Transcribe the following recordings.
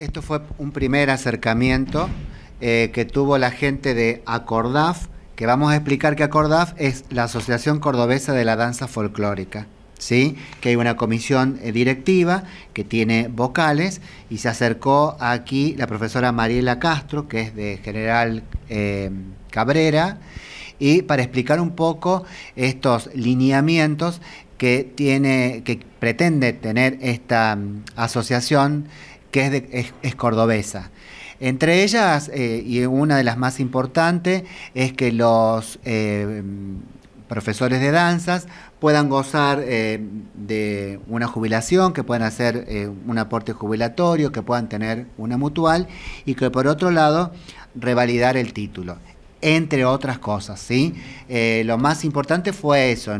Esto fue un primer acercamiento eh, que tuvo la gente de Acordaf, que vamos a explicar que Acordaf es la Asociación Cordobesa de la Danza Folclórica, ¿sí? que hay una comisión eh, directiva que tiene vocales y se acercó aquí la profesora Mariela Castro, que es de General eh, Cabrera, y para explicar un poco estos lineamientos que tiene, que pretende tener esta mm, asociación que es, cordobesa. Entre ellas, eh, y una de las más importantes, es que los eh, profesores de danzas puedan gozar eh, de una jubilación, que puedan hacer un aporte jubilatorio, que puedan tener una mutual y que por otro lado revalidar el título entre otras cosas, ¿sí? lo más importante fue eso.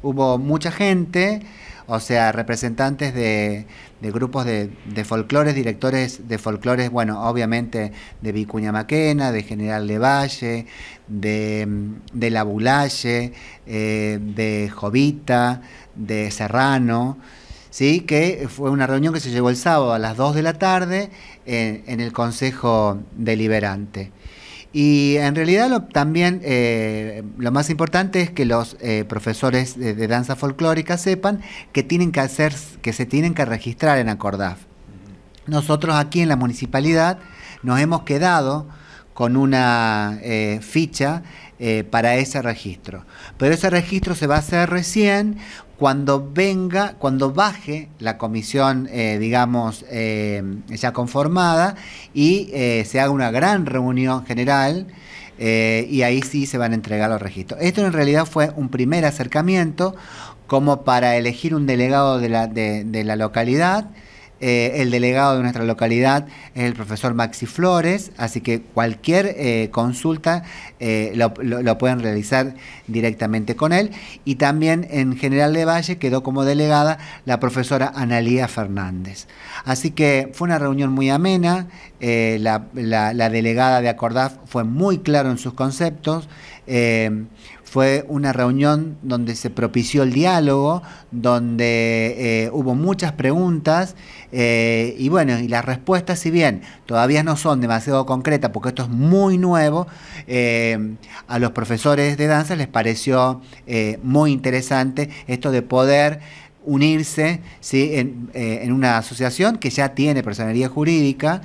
hubo mucha gente, o sea, representantes de, grupos de, de, folclores, directores de folclores, bueno, obviamente de Vicuña Maquena, de General Levalle, de, de La eh, de Jovita, de Serrano. ¿sí? que fue una reunión que se llevó el sábado a las 2 de la tarde eh, en el Consejo Deliberante. Y en realidad también eh, lo más importante es que los eh, profesores de, danza folclórica sepan que tienen que hacer, que se tienen que registrar en Acordaf. Nosotros aquí en la municipalidad nos hemos quedado con una eh, ficha eh, para ese registro. Pero ese registro se va a hacer recién cuando venga, cuando baje la comisión, eh, digamos, ya conformada y se haga una gran reunión general. y ahí sí se van a entregar los registros. Esto en realidad fue un primer acercamiento como para elegir un delegado de la localidad eh, el delegado de nuestra localidad es el profesor Maxi Flores, así que cualquier eh, consulta eh, lo, pueden realizar directamente con él. Y también en General de Valle quedó como delegada la profesora Analía Fernández. Así que fue una reunión muy amena, la, delegada de Acordaf fue muy claro en sus conceptos fue una reunión donde se propició el diálogo, donde eh, hubo muchas preguntas eh, y bueno, y las respuestas, si bien todavía no son demasiado concretas porque esto es muy nuevo, eh, a los profesores de danza les pareció muy interesante esto de poder unirse eh, en, una asociación que ya tiene personalidad jurídica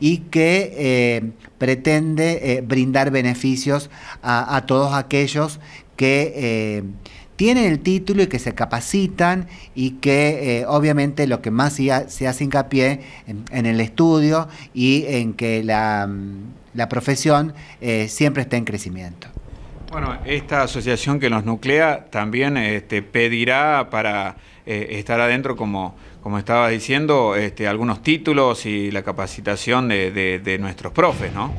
y que eh, pretende eh, brindar beneficios a, todos aquellos que tienen el título y que se capacitan y que obviamente lo que más se hace hincapié en, el estudio y en que la, mm, profesión siempre está en crecimiento. Bueno, esta asociación que nos nuclea también este, pedirá para eh, estar adentro, como, como estaba diciendo, este, algunos títulos y la capacitación de, de, nuestros profes, ¿no?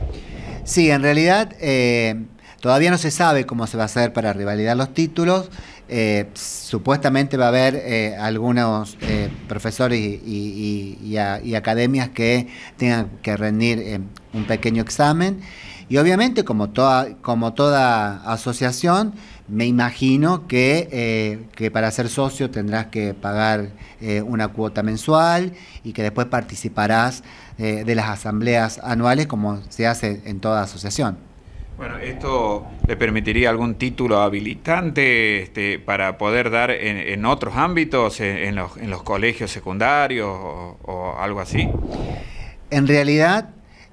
Sí, en realidad eh, todavía no se sabe cómo se va a hacer para revalidar los títulos. Eh, supuestamente va a haber algunos profesores y, academias que tengan que rendir un pequeño examen y obviamente, como toda, como toda asociación, me imagino que, eh, para ser socio tendrás que pagar eh, una cuota mensual y que después participarás eh, de las asambleas anuales como se hace en toda asociación. Bueno, esto le permitiría algún título habilitante este, para poder dar en, otros ámbitos, en, los, colegios secundarios o, o algo así. En realidad,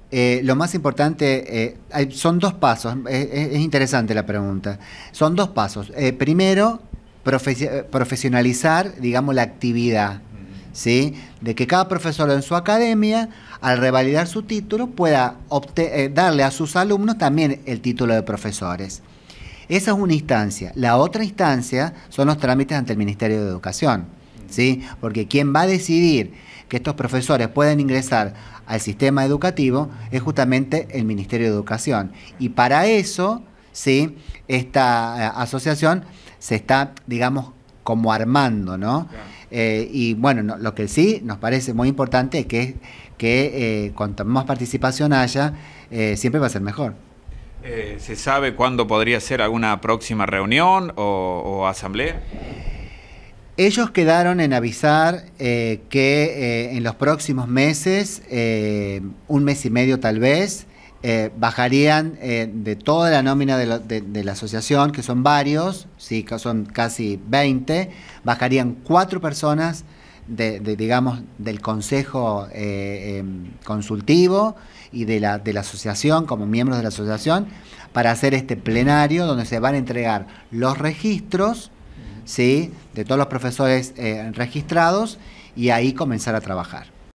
eh, lo más importante, eh, son dos pasos, es, interesante la pregunta, son dos pasos. Eh, primero, profesionalizar, digamos, la actividad, ¿sí? De que cada profesor en su academia, al revalidar su título, pueda darle a sus alumnos también el título de profesores. Esa es una instancia. La otra instancia son los trámites ante el Ministerio de Educación. Porque quien va a decidir que estos profesores pueden ingresar al sistema educativo es justamente el Ministerio de Educación. Y para eso, ¿sí? Esta eh, asociación se está, digamos, como armando, ¿no? Eh, y bueno, lo que sí nos parece muy importante es que, eh, cuanto más participación haya, siempre va a ser mejor. ¿Se sabe cuándo podría ser alguna próxima reunión o, o asamblea? Ellos quedaron en avisar eh, que eh, en los próximos meses, eh, un mes y medio tal vez, bajarían de toda la nómina de la, asociación, que son varios, sí, son casi 20, bajarían cuatro personas de, digamos, del consejo em, consultivo y de la, de la asociación, como miembros de la asociación, para hacer este plenario donde se van a entregar los registros ¿sí? de todos los profesores eh, registrados y ahí comenzar a trabajar.